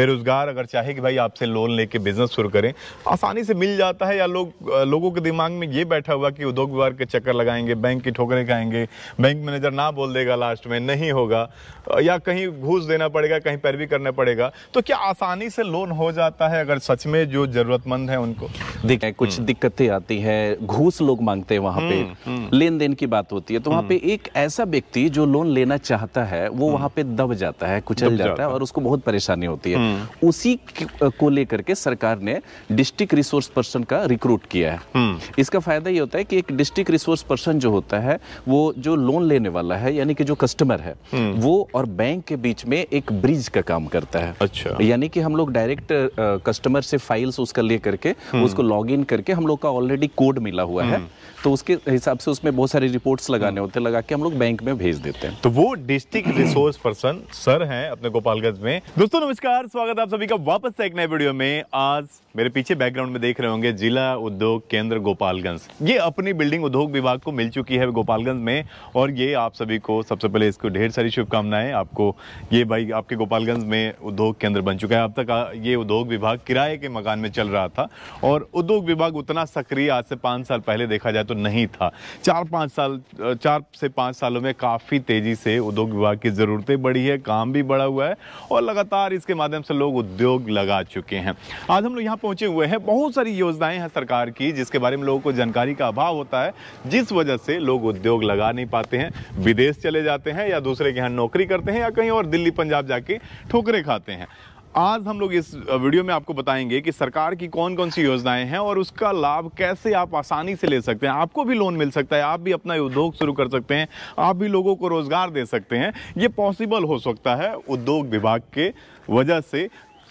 बेरोजगार अगर चाहे कि भाई आपसे लोन लेके बिजनेस शुरू करें आसानी से मिल जाता है या लोग लोगों के दिमाग में ये बैठा हुआ कि उद्योग विभाग के चक्कर लगाएंगे बैंक की ठोकरें खाएंगे बैंक मैनेजर ना बोल देगा लास्ट में नहीं होगा या कहीं घूस देना पड़ेगा कहीं पैरवी करना पड़ेगा तो क्या आसानी से लोन हो जाता है अगर सच में जो जरूरतमंद है उनको देखें कुछ हम्म। दिक्कतें आती है घूस लोग मांगते हैं वहाँ पे हम्म, हम्म। लेन देन की बात होती है तो वहाँ पे एक ऐसा व्यक्ति जो लोन लेना चाहता है वो वहाँ पे दब जाता है कुचल जाता है और उसको बहुत परेशानी होती है हम्म। उसी को लेकर के सरकार ने डिस्ट्रिक्ट रिसोर्स पर्सन का रिक्रूट किया है हम्म। इसका फायदा ये होता है कि एक डिस्ट्रिक्ट रिसोर्स पर्सन जो होता है वो जो लोन लेने वाला है यानी कि जो कस्टमर है हम्म। वो और बैंक के बीच में एक ब्रिज का काम करता है अच्छा यानी कि हम लोग डायरेक्ट कस्टमर से फाइल्स उसका ले करके उसको लॉग इन करके हम लोग का ऑलरेडी कोड मिला हुआ है तो उसके हिसाब से उसमें बहुत सारे रिपोर्ट्स लगाने होते हैं लगा के हम लोग बैंक में भेज देते हैं तो वो डिस्ट्रिक्ट रिसोर्स पर्सन सर हैं अपने गोपालगंज में दोस्तों नमस्कार स्वागत है आप सभी का वापस से एक नए वीडियो में आज मेरे पीछे बैकग्राउंड में देख रहे होंगे जिला उद्योग केंद्र गोपालगंज ये अपनी बिल्डिंग उद्योग विभाग को मिल चुकी है गोपालगंज में और ये आप सभी को सबसे पहले इसको ढेर सारी शुभकामनाएं आपको ये भाई आपके गोपालगंज में उद्योग केंद्र बन चुका है अब तक ये उद्योग विभाग किराए के मकान में चल रहा था और उद्योग विभाग उतना सक्रिय आज से पाँच साल पहले देखा जाए तो नहीं था चार पाँच साल चार से पाँच सालों में काफ़ी तेज़ी से उद्योग विभाग की ज़रूरतें बढ़ी है काम भी बढ़ा हुआ है और लगातार इसके माध्यम से लोग उद्योग लगा चुके हैं आज हम लोग यहाँ पहुँचे हुए हैं बहुत सारी योजनाएं हैं सरकार की जिसके बारे में लोगों को जानकारी का अभाव होता है जिस वजह से लोग उद्योग लगा नहीं पाते हैं विदेश चले जाते हैं या दूसरे के यहाँ नौकरी करते हैं या कहीं और दिल्ली पंजाब जाके ठोकरे खाते हैं आज हम लोग इस वीडियो में आपको बताएंगे कि सरकार की कौन कौन सी योजनाएं हैं और उसका लाभ कैसे आप आसानी से ले सकते हैं आपको भी लोन मिल सकता है आप भी अपना उद्योग शुरू कर सकते हैं आप भी लोगों को रोजगार दे सकते हैं ये पॉसिबल हो सकता है उद्योग विभाग के वजह से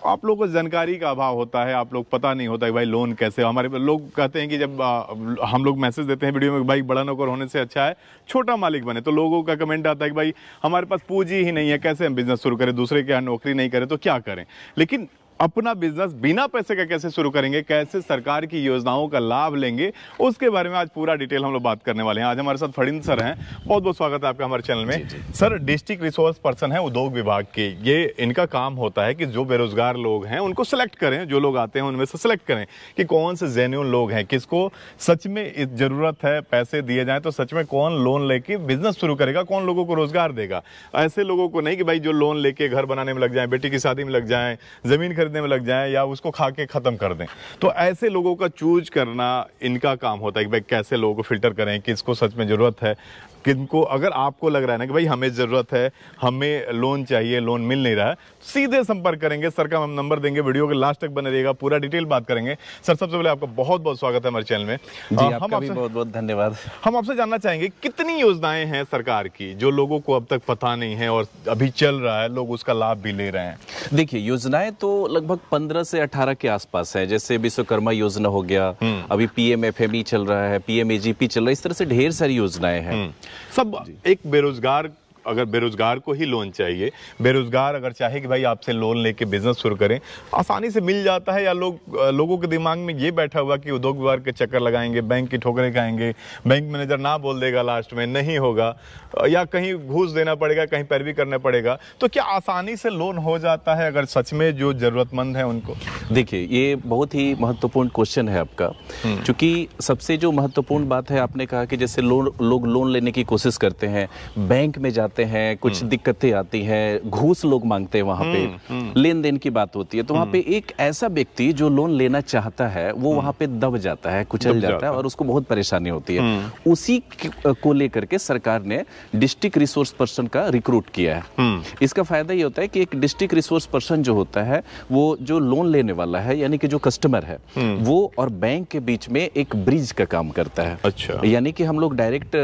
आप लोगों को जानकारी का अभाव होता है आप लोग पता नहीं होता है भाई लोन कैसे हमारे लोग कहते हैं कि जब आ, हम लोग मैसेज देते हैं वीडियो में भाई बड़ा नौकर होने से अच्छा है छोटा मालिक बने तो लोगों का कमेंट आता है कि भाई हमारे पास पूंजी ही नहीं है कैसे हम बिजनेस शुरू करें दूसरे के यहाँ नौकरी नहीं करें तो क्या करें लेकिन अपना बिजनेस बिना पैसे का कैसे शुरू करेंगे कैसे सरकार की योजनाओं का लाभ लेंगे उसके बारे में आज पूरा डिटेल हम लोग बात करने वाले हैं आज हमारे साथ फड़िंद सर हैं बहुत बहुत स्वागत है आपका हमारे चैनल में जी, जी। सर डिस्ट्रिक्ट रिसोर्स पर्सन है उद्योग विभाग के ये इनका काम होता है कि जो बेरोजगार लोग हैं उनको सेलेक्ट करें जो लोग आते हैं उनमें से सेलेक्ट करें कि कौन से जेन्यून लोग हैं किसको सच में ज़रूरत है पैसे दिए जाए तो सच में कौन लोन लेके बिजनेस शुरू करेगा कौन लोगों को रोजगार देगा ऐसे लोगों को नहीं कि भाई जो लोन लेके घर बनाने में लग जाए बेटी की शादी में लग जाए जमीन खरीदने में लग जाएं या उसको खा के ख़त्म कर दें तो ऐसे लोगों का चूज करना इनका काम होता है कि भाई कैसे लोगों को फिल्टर करें किसको सच में ज़रूरत है किनको अगर आपको लग रहा है ना कि भाई हमें ज़रूरत है हमें लोन चाहिए लोन मिल नहीं रहा है सीधे संपर्क करेंगे सर का हम नंबर देंगे वीडियो के लास्ट तक बने रहेगा पूरा डिटेल बात करेंगे सर सबसे पहले आपका बहुत बहुत स्वागत है हमारे चैनल में जी, आ, हम आपसे बहुत बहुत धन्यवाद हम आपसे जानना चाहेंगे कितनी योजनाएं हैं सरकार की जो लोगों को अब तक पता नहीं है और अभी चल रहा है लोग उसका लाभ भी ले रहे हैं देखिए योजनाएं तो लगभग पंद्रह से अठारह के आसपास है जैसे विश्वकर्मा योजना हो गया हम्म। अभी पीएम चल रहा है पीएमएजीपी चल रहा है इस तरह से ढेर सारी योजनाएं हैं हम्म। सब एक बेरोजगार अगर बेरोजगार को ही लोन चाहिए बेरोजगार अगर चाहे कि भाई आपसे लोन लेके बिजनेस शुरू करें आसानी से मिल जाता है या लोग लोगों के दिमाग में ये बैठा हुआ कि उद्योग विभाग के चक्कर लगाएंगे बैंक की ठोकरें खाएंगे बैंक मैनेजर ना बोल देगा लास्ट में नहीं होगा या कहीं घूस देना पड़ेगा कहीं पैरवी करना पड़ेगा तो क्या आसानी से लोन हो जाता है अगर सच में जो जरूरतमंद है उनको देखिए ये बहुत ही महत्वपूर्ण क्वेश्चन है आपका हम्म। क्योंकि सबसे जो महत्वपूर्ण बात है आपने कहा कि जैसे लोन लोग लोन लेने की कोशिश करते हैं बैंक में जाते होते हैं कुछ हम्म। दिक्कतें आती हैं घूस लोग मांगते हैं वहाँ पे हम्म, हम्म। लेन देन की बात होती है तो वहां पे एक ऐसा व्यक्ति जो लोन लेना चाहता है वो वहां पे दब जाता है कुचल जाता है और उसको बहुत परेशानी होती है उसी को लेकर के सरकार ने डिस्ट्रिक्ट रिसोर्स पर्सन का रिक्रूट किया है इसका फायदा ये होता है कि एक डिस्ट्रिक्ट रिसोर्स पर्सन जो होता है वो जो लोन लेने वाला है यानी कि जो कस्टमर है वो और बैंक के बीच में एक ब्रिज का काम करता है अच्छा यानी कि हम लोग डायरेक्ट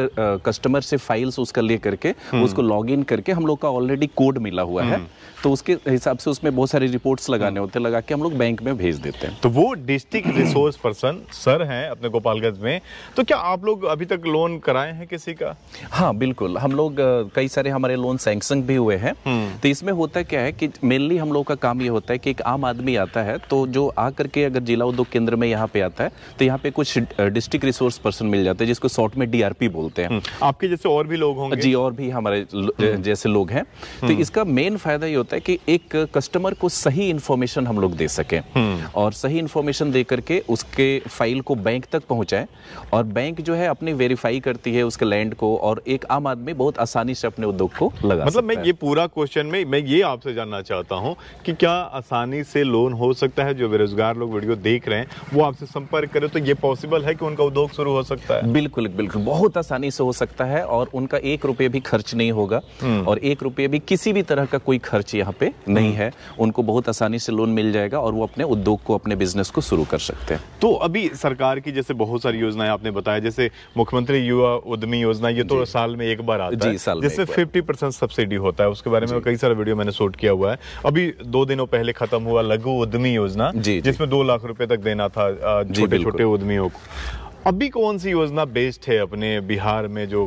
कस्टमर से फाइल्स उसका लेकर के उसको उसको लॉग इन करके हम लोग का ऑलरेडी कोड मिला हुआ है हम्म। तो उसके हिसाब से उसमें बहुत सारे रिपोर्ट्स लगाने होते हैं लगा के हम लोग बैंक में भेज देते हैं तो वो डिस्ट्रिक्ट रिसोर्स पर्सन सर हैं अपने गोपालगंज में तो क्या आप लोग अभी तक लोन कराए हैं किसी का हाँ बिल्कुल हम लोग कई सारे हमारे लोन सैंक्शन भी हुए हैं हम्म। तो इसमें होता क्या है कि मेनली हम लोग का काम ये होता है कि एक आम आदमी आता है तो जो आ करके अगर जिला उद्योग केंद्र में यहाँ पे आता है तो यहाँ पे कुछ डिस्ट्रिक्ट रिसोर्स पर्सन मिल जाते हैं जिसको शॉर्ट में डीआरपी बोलते हैं हम्म। आपके जैसे और भी लोग होंगे जी और भी हमारे हम्म। जैसे लोग हैं तो हम्म। इसका मेन फायदा ये होता है कि एक कस्टमर को सही इन्फॉर्मेशन हम लोग दे सकें हम्म। और सही इन्फॉर्मेशन दे करके उसके फाइल को बैंक तक पहुंचाएं और बैंक जो है अपनी वेरीफाई करती है उसके लैंड को और एक आम आदमी बहुत आसानी से अपने उद्योग को लगा मतलब मैं ये पूरा क्वेश्चन में मैं ये आपसे जानना चाहता हूँ कि क्या आसानी से लोन हो सकता है जो बेरोजगार लोग वीडियो देख रहे हैं वो आपसे संपर्क करें तो ये पॉसिबल है कि उनका उद्योग शुरू हो सकता है बिल्कुल बिल्कुल बहुत आसानी से हो सकता है और उनका एक रुपये भी खर्च नहीं नहीं होगा हम्म। और एक रुपये भी किसी भी तरह का कोई खर्च यहाँ पे हम्म। नहीं है उनको बहुत आसानी से लोन मिल जाएगा और वो अपने उद्योग को अपने बिजनेस को शुरू कर सकते हैं तो अभी सरकार की जैसे बहुत सारी योजनाएं आपने बताया जैसे मुख्यमंत्री युवा उद्यमी योजना ये तो साल में एक बार आता है साल जिससे फिफ्टी परसेंट सब्सिडी होता है उसके बारे में कई सारा वीडियो मैंने शूट किया हुआ है अभी दो दिनों पहले खत्म हुआ लघु उद्यमी योजना जिसमें दो लाख रुपए तक देना था छोटे छोटे उद्यमियों को अभी कौन सी योजना बेस्ट है अपने बिहार में जो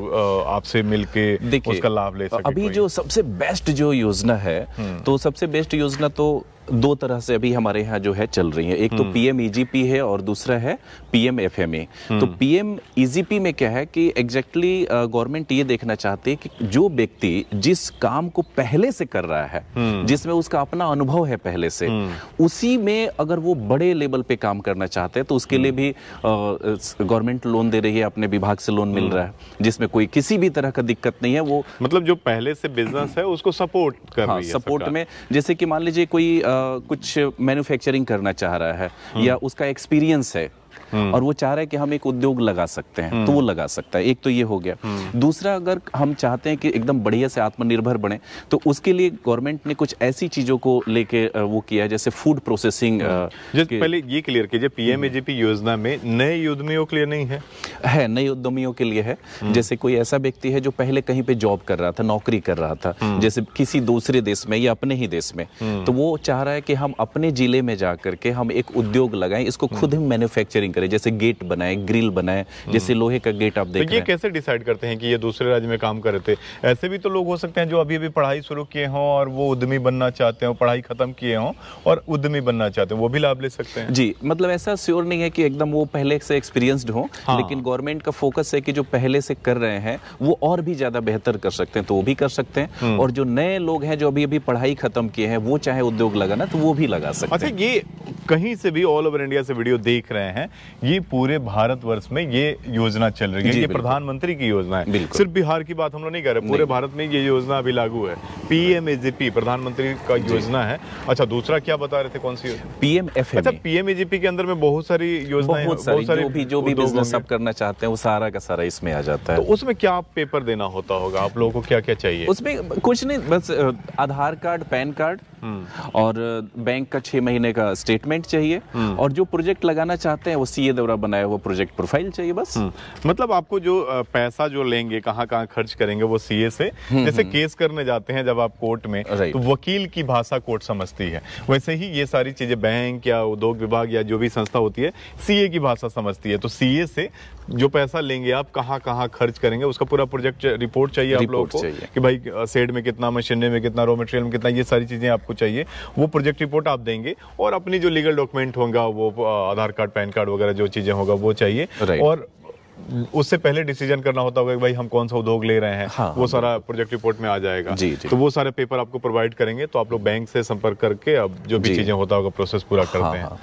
आपसे मिलके उसका लाभ ले सके अभी जो सबसे बेस्ट जो योजना है हम्म। तो सबसे बेस्ट योजना तो दो तरह से अभी हमारे यहाँ जो है चल रही है एक तो पीएम हम्म। ईजीपी e है और दूसरा है पीएम हम्म। एफ तो पीएम ईजीपी e में क्या है कि एग्जैक्टली exactly गवर्नमेंट ये देखना चाहती है कि जो व्यक्ति जिस काम को पहले से कर रहा है हम्म। जिसमें उसका अपना अनुभव है पहले से उसी में अगर वो बड़े लेवल पे काम करना चाहते हैं तो उसके लिए भी गवर्नमेंट लोन दे रही है अपने विभाग से लोन मिल रहा है जिसमें कोई किसी भी तरह का दिक्कत नहीं है वो मतलब जो पहले से बिजनेस है उसको सपोर्ट कर हाँ, रही है सपोर्ट में जैसे कि मान लीजिए कोई कुछ मैन्युफैक्चरिंग करना चाह रहा है या उसका एक्सपीरियंस है हम्म। और वो चाह रहा है कि हम एक उद्योग लगा सकते हैं तो वो हम्म। लगा सकता है एक तो ये हो गया हम्म। दूसरा अगर हम चाहते हैं कि एकदम बढ़िया से आत्मनिर्भर बने तो उसके लिए गवर्नमेंट ने कुछ ऐसी चीज़ों को लेके वो किया जैसे फूड प्रोसेसिंग पहले ये क्लियर कीजिए पीएमएजीपी योजना में नए उद्यमियों के लिए नहीं है है नए उद्यमियों के लिए है जैसे कोई ऐसा व्यक्ति है जो पहले कहीं पे जॉब कर रहा था नौकरी कर रहा था जैसे किसी दूसरे देश में या अपने ही देश में तो वो चाह रहा है कि हम अपने जिले में जाकर के हम एक उद्योग लगाएं इसको खुद ही मैन्युफैक्चरिंग रिपेयरिंग करें जैसे गेट बनाए ग्रिल बनाए जैसे हम्म। लोहे का गेट आप देखिए तो कैसे डिसाइड करते हैं कि ये दूसरे राज्य में काम करे थे ऐसे भी तो लोग हो सकते हैं जो अभी अभी पढ़ाई शुरू किए हों और वो उद्यमी बनना चाहते हों पढ़ाई खत्म किए हों और उद्यमी बनना चाहते हैं वो भी लाभ ले सकते हैं जी मतलब ऐसा श्योर नहीं है कि एकदम वो पहले से एक्सपीरियंस्ड हो हाँ। लेकिन गवर्नमेंट का फोकस है कि जो पहले से कर रहे हैं वो और भी ज्यादा बेहतर कर सकते हैं तो वो भी कर सकते हैं हम्म। और जो नए लोग हैं जो अभी अभी पढ़ाई खत्म किए हैं वो चाहे उद्योग लगाना तो वो भी लगा सकते अच्छा, हैं अच्छा ये कहीं से भी ऑल ओवर इंडिया से वीडियो देख रहे हैं ये पूरे भारतवर्ष में ये योजना चल रही है ये प्रधानमंत्री की योजना है सिर्फ बिहार की बात हम लोग नहीं कर रहे पूरे भारत में ये योजना अभी लागू है पीएम एजीपी प्रधानमंत्री का योजना है अच्छा दूसरा क्या बता रहे थे कौन सी पीएम एफ अच्छा पीएम एजीपी के अंदर में बहुत सारी योजना बहुत सारी जो भी जो भी बिजनेस आप करना चाहते हैं वो सारा का सारा इसमें आ जाता है तो उसमें क्या पेपर देना होता होगा आप लोगों को क्या क्या चाहिए उसमें कुछ नहीं बस आधार कार्ड पैन कार्ड हम्म। और बैंक का छह महीने का स्टेटमेंट चाहिए हम्म। और जो प्रोजेक्ट लगाना चाहते हैं वो सीए द्वारा बनाया हुआ प्रोजेक्ट प्रोफाइल चाहिए बस हम्म, मतलब आपको जो पैसा जो लेंगे कहाँ कहाँ खर्च करेंगे वो सीए से हम्म, जैसे केस हम्म। करने जाते हैं जब आप कोर्ट में तो वकील की भाषा कोर्ट समझती है वैसे ही ये सारी चीजें बैंक या उद्योग विभाग या जो भी संस्था होती है सीए की भाषा समझती है तो सीए से जो पैसा लेंगे आप कहाँ कहाँ खर्च करेंगे उसका पूरा प्रोजेक्ट रिपोर्ट चाहिए आप लोगों को कि भाई सेड में कितना मशीनरी में कितना रॉ मटेरियल में कितना ये सारी चीजें आपको चाहिए वो प्रोजेक्ट रिपोर्ट आप देंगे और अपनी जो लीगल डॉक्यूमेंट होगा वो आधार कार्ड पैन कार्ड वगैरह जो चीज़ें होगा वो चाहिए और उससे पहले डिसीजन करना होता होगा कि भाई हम कौन सा उद्योग ले रहे हैं हाँ, वो हाँ, सारा प्रोजेक्ट हाँ। रिपोर्ट में आ जाएगा जी, जी. तो वो सारे पेपर आपको प्रोवाइड करेंगे तो आप लोग बैंक से संपर्क करके अब जो भी चीजें होता होगा प्रोसेस पूरा हाँ, करते हैं हाँ।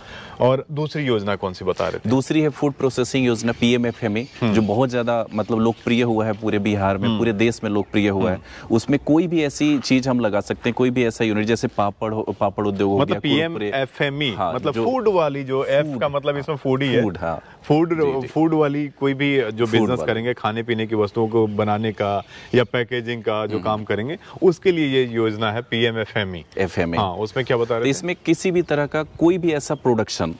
और दूसरी योजना कौन सी बता रहे थे दूसरी है फूड प्रोसेसिंग योजना पी एम एफ एम जो बहुत ज़्यादा मतलब लोकप्रिय हुआ है पूरे बिहार में हम्म। पूरे देश में लोकप्रिय हुआ है हम्म। उसमें कोई भी ऐसी चीज हम लगा सकते हैं कोई भी ऐसा यूनिट जैसे पापड़ पापड़ उद्योग मतलब P M F M E मतलब फूड वाली जो एफ का मतलब इसमें फूड ही है फूड फूड वाली कोई भी जो बिजनेस करेंगे खाने पीने की वस्तुओं को बनाने का या पैकेजिंग का जो हम्म। काम करेंगे उसके लिए ये योजना है P M F M E F M हाँ उसमें क्या बता रहे इसमें किसी भी तरह का कोई भी ऐसा प्रोडक्शन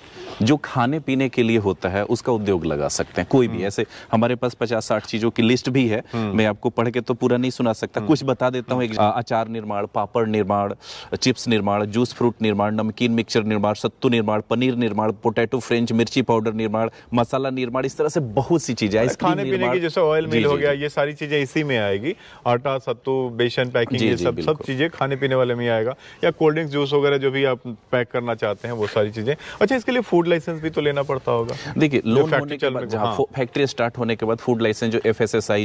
जो खाने पीने के लिए होता है उसका उद्योग लगा सकते हैं कोई भी हम्म। ऐसे हमारे पास पचास साठ चीजों की लिस्ट भी है हम्म। मैं आपको पढ़ के तो पूरा नहीं सुना सकता कुछ बता देता हूँ अचार निर्माण पापड़ निर्माण चिप्स निर्माण जूस फ्रूट निर्माण नमकीन मिक्सचर निर्माण सत्तू निर्माण पनीर निर्माण पोटैटो फ्रेंच मिर्ची पाउडर निर्माण मसाला निर्माण इस तरह से बहुत सी ऐसी चीजें हैं खाने पीने की जैसे ऑयल मिल हो गया ये सारी चीजें इसी में आएगी आटा सत्तू बेसन पैकिंग ये सब सब चीजें खाने पीने वाले में आएगा या कोल्ड ड्रिंक्स जूस वगैरह जो भी आप पैक करना चाहते हैं वो सारी चीजें अच्छा इसके लिए फूड लाइसेंस भी तो लेना पड़ता होगा देखिए लोन हाँ। होने के बाद फैक्ट्री स्टार्ट होने के बाद फूड लाइसेंस जो एफ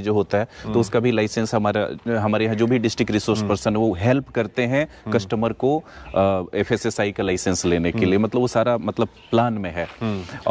जो होता है तो हम्म। उसका भी लाइसेंस हमारा हमारे यहाँ जो भी डिस्ट्रिक्ट रिसोर्स पर्सन है वो हेल्प करते हैं कस्टमर हम्म। को एफ का लाइसेंस लेने के हम्म। लिए मतलब वो सारा मतलब प्लान में है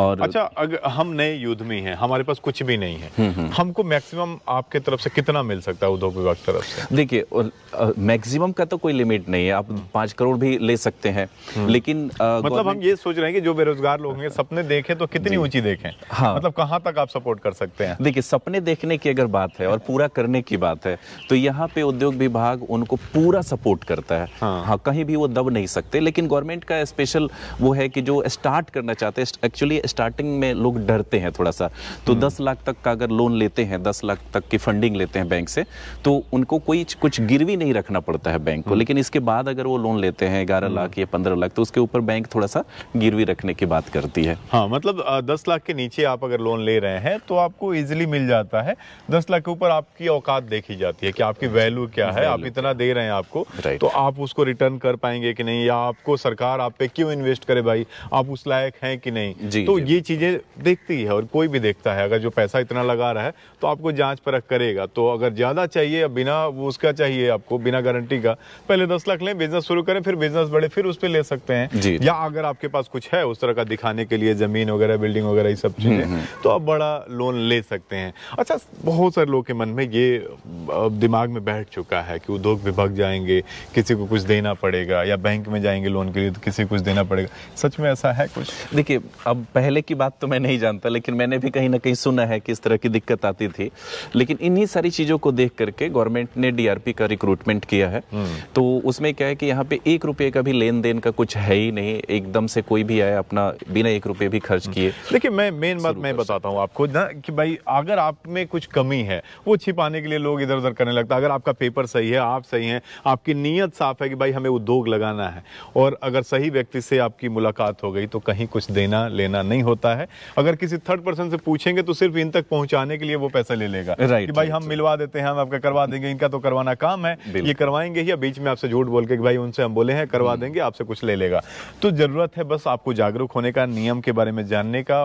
और अच्छा अगर हम नए युद्ध में हैं हमारे पास कुछ भी नहीं है हम्म, हम्म। हमको मैक्सिमम आपके तरफ से कितना मिल सकता है उद्योग विभाग तरफ से देखिए मैक्सिमम का तो कोई लिमिट नहीं है आप हम्म। पांच करोड़ भी ले सकते हैं लेकिन आ, मतलब हम ये सोच रहे हैं कि जो बेरोजगार लोग हैं सपने देखें तो कितनी ऊंची देखें हाँ मतलब कहाँ तक आप सपोर्ट कर सकते हैं देखिए सपने देखने की अगर बात है और पूरा करने की बात है तो यहाँ पे उद्योग विभाग उनको पूरा सपोर्ट करता है हाँ।, हाँ कहीं भी वो दब नहीं सकते लेकिन गवर्नमेंट का स्पेशल वो है कि जो स्टार्ट करना चाहते हैं एक्चुअली स्टार्टिंग में लोग डरते हैं थोड़ा सा तो दस दस लाख तक का अगर लोन लेते हैं दस लाख तक की फंडिंग लेते हैं बैंक से तो उनको कोई कुछ गिरवी नहीं रखना पड़ता है बैंक को हम्म। लेकिन इसके बाद अगर वो लोन लेते हैं ग्यारह हम्म। लाख या पंद्रह लाख तो उसके ऊपर बैंक थोड़ा सा गिरवी रखने की बात करती है हाँ मतलब दस लाख के नीचे आप अगर लोन ले रहे हैं तो आपको इजिली मिल जाता है दस लाख के ऊपर आपकी औकात देखी जाती है कि आपकी वैल्यू क्या है आप इतना दे रहे हैं आपको तो आप उसको रिटर्न कर पाएंगे कि नहीं या आपको सरकार आप पे क्यों इन्वेस्ट करे भाई आप उस लायक हैं कि नहीं तो ये चीजें देखती है और कोई भी देखता है अगर जो पैसा इतना लगा रहा है तो आपको जांच परख करेगा तो अगर ज़्यादा चाहिए या बिना वो उसका चाहिए आपको बिना गारंटी का पहले दस लाख लें बिजनेस शुरू करें फिर बिजनेस बढ़े फिर उस पर ले सकते हैं या अगर आपके पास कुछ है उस तरह का दिखाने के लिए जमीन वगैरह बिल्डिंग वगैरह ये सब चीज़ें हम्म, हम्म। तो आप बड़ा लोन ले सकते हैं अच्छा बहुत सारे लोग के मन में ये दिमाग में बैठ चुका है कि उद्योग विभाग जाएंगे किसी को कुछ देना पड़ेगा या बैंक में जाएंगे लोन के लिए तो किसी को कुछ देना पड़ेगा सच में ऐसा है कुछ देखिए अब पहले की बात तो मैं नहीं जानता लेकिन मैंने भी कहीं ना कहीं सुन सुना है कि इस तरह की दिक्कत आती थी लेकिन इन्हीं सारी चीज़ों को देख करके गवर्नमेंट ने डीआरपी का रिक्रूटमेंट किया है हम्म। तो उसमें क्या है कि यहाँ पे एक रुपये का भी लेन देन का कुछ है ही नहीं एकदम से कोई भी आया अपना बिना एक रुपये भी खर्च किए हम्म। देखिए मैं मेन बात मैं बताता हूँ आपको ना कि भाई अगर आप में कुछ कमी है वो छिपाने के लिए लोग इधर उधर करने लगता है अगर आपका पेपर सही है आप सही हैं आपकी नीयत साफ है कि भाई हमें उद्योग लगाना है और अगर सही व्यक्ति से आपकी मुलाकात हो गई तो कहीं कुछ देना लेना नहीं होता है अगर किसी थर्ड पर्सन से पूछेंगे तो सिर्फ इन तक पहुंचाने के लिए वो पैसा ले लेगा राइट, कि भाई right, हम मिलवा देते हैं हम आपका करवा देंगे इनका तो करवाना काम है ये करवाएंगे या बीच में आपसे झूठ बोल के भाई उनसे हम बोले हैं करवा हम्म। देंगे आपसे कुछ ले लेगा तो जरूरत है बस आपको जागरूक होने का नियम के बारे में जानने का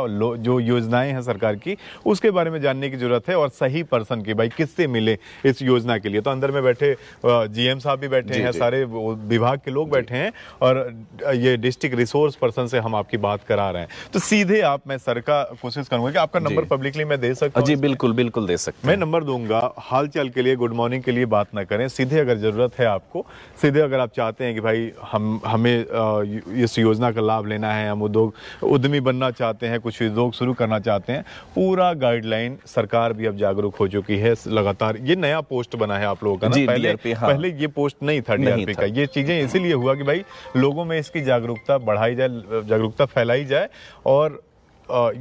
जो योजनाएं हैं सरकार की उसके बारे में जानने की जरूरत है और सही पर्सन की भाई किससे मिले इस योजना के लिए तो अंदर में बैठे जीएम साहब भी बैठे हैं सारे विभाग के लोग बैठे हैं और ये डिस्ट्रिक्ट रिसोर्स पर्सन से हम आपकी बात करा रहे हैं तो सीधे आप मैं सर का कोशिश करूंगा कि आपका नंबर पब्लिकली मैं दे सकता हूँ जी बिल्कुल बिल्कुल दे सकता मैं नंबर दूंगा हाल चाल के लिए गुड मॉर्निंग के लिए बात ना करें सीधे अगर ज़रूरत है आपको सीधे अगर आप चाहते हैं कि भाई हम हमें इस योजना का लाभ लेना है हम उद्योग उद्यमी बनना चाहते हैं कुछ उद्योग शुरू करना चाहते हैं पूरा गाइडलाइन सरकार भी अब जागरूक हो चुकी है लगातार ये नया पोस्ट बना है आप लोगों का ना पहले हाँ। पहले ये पोस्ट नहीं था डीआरपी का ये चीज़ें इसीलिए हुआ कि भाई लोगों में इसकी जागरूकता बढ़ाई जाए जागरूकता फैलाई जाए और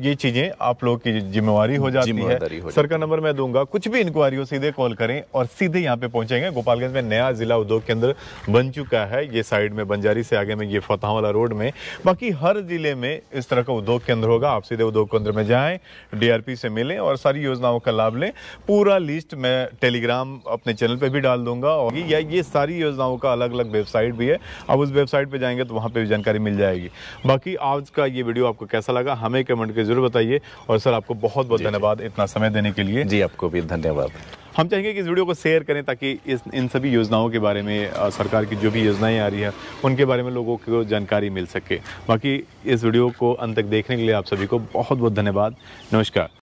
ये चीजें आप लोगों की जिम्मेवारी हो जाती है सर का नंबर मैं दूंगा कुछ भी इंक्वायरी हो सीधे कॉल करें और सीधे यहाँ पे पहुंचेंगे गोपालगंज में नया जिला उद्योग केंद्र बन चुका है ये साइड में बंजारी से आगे में ये वाला रोड में बाकी हर जिले में इस तरह का उद्योग केंद्र होगा आप सीधे उद्योग केंद्र में जाए डीआरपी से मिलें और सारी योजनाओं का लाभ लें पूरा लिस्ट मैं टेलीग्राम अपने चैनल पर भी डाल दूंगा और या ये सारी योजनाओं का अलग अलग वेबसाइट भी है अब उस वेबसाइट पर जाएंगे तो वहाँ पर भी जानकारी मिल जाएगी बाकी आज का ये वीडियो आपको कैसा लगा हमें कमेंट के जरूर बताइए और सर आपको बहुत बहुत धन्यवाद इतना समय देने के लिए जी आपको भी धन्यवाद हम चाहेंगे कि इस वीडियो को शेयर करें ताकि इस इन सभी योजनाओं के बारे में सरकार की जो भी योजनाएं आ रही है उनके बारे में लोगों को जानकारी मिल सके बाकी इस वीडियो को अंत तक देखने के लिए आप सभी को बहुत बहुत धन्यवाद नमस्कार